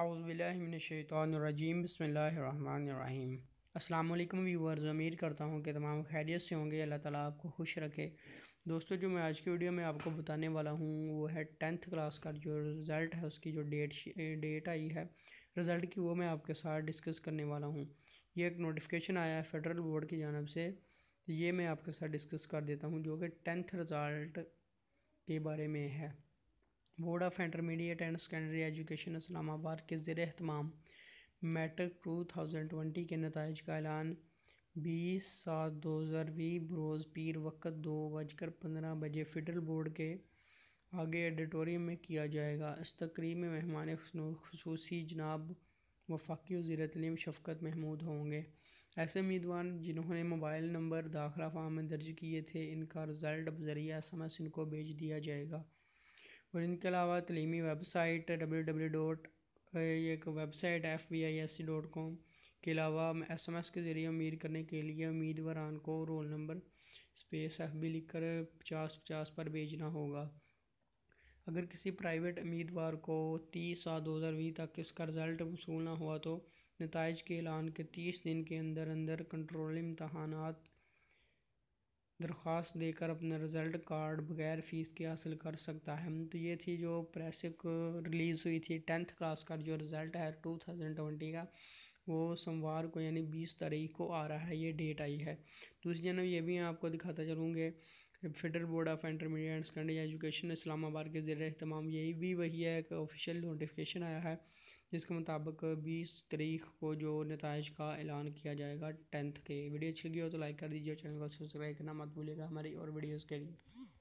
आउज़बिल्लिमिनशैतरजीम बसमीम अल्लाम व्यूवर्स अमीर करता हूँ कि तमाम खैरियत से होंगे अल्लाह ताला आपको खुश रखे दोस्तों जो मैं आज की वीडियो में आपको बताने वाला हूँ वो है टेंथ क्लास का जो रिज़ल्ट है उसकी जो डेट डेट आई है रिज़ल्ट की वो मैं आपके साथ डिस्कस करने वाला हूँ ये एक नोटिफिकेशन आया है फेडरल बोर्ड की जानब से ये मैं आपके साथ डिस्कस कर देता हूँ जो कि टेंथ रिज़ल्ट के बारे में है board of intermediate and secondary education Islamabad के ज़र अहतमाम मैट्रिक टू थाउजेंड ट्वेंटी के नतज का ऐलान बीस सात दो हज़ार वी बरोज़ पीर वक़्त दो बजकर पंद्रह बजे फेडरल बोर्ड के आगे एडिटोरियम में किया जाएगा इस तकरीब में मेहमान खसूसी जनाब वफाकी वजीर तलीम शफकत महमूद होंगे ऐसे उम्मीदवार जिन्होंने मोबाइल नंबर दाखिला फार्म में दर्ज किए थे इनका रिज़ल्ट ज़रिए एस एम एस इनको भेज दिया जाएगा और इनके अलावा तलीमी वेबसाइट डब्ल्यू डब्ल्यू डॉट एक website F B I S E dot com के अलावा एस एम एस के ज़रिए उम्मीद करने के लिए उम्मीदवारान को roll number space F B लिख कर पचास पचास पर भेजना होगा अगर किसी प्राइवेट उम्मीदवार को तीस सात दो हज़ार बीस तक इसका रिज़ल्ट वसूल ना हुआ तो नतज के ऐलान के तीस दिन के अंदर अंदर कंट्रोल इम्तहान दरख्वास्त देकर अपना रिज़ल्ट कार्ड बग़ैर फ़ीस के हासिल कर सकता है तो ये थी जो प्रेस रिलीज़ हुई थी टेंथ क्लास का जो रिज़ल्ट है टू थाउजेंड ट्वेंटी का वो सोमवार को यानी बीस तारीख को आ रहा है ये डेट आई है दूसरी जनब ये भी आपको दिखाता चलूँगे federal board of intermediate and secondary education Islamabad के ज़र तमाम यही भी वही है एक ऑफिशियल नोटिफिकेशन आया है जिसके मुताबिक बीस तरीक को जो नतज का ऐलान किया जाएगा टेंथ के वीडियो अच्छी लगी हो तो लाइक कर दीजिए और चैनल को सब्सक्राइब करना मत भूलिएगा हमारी और वीडियोज़ के लिए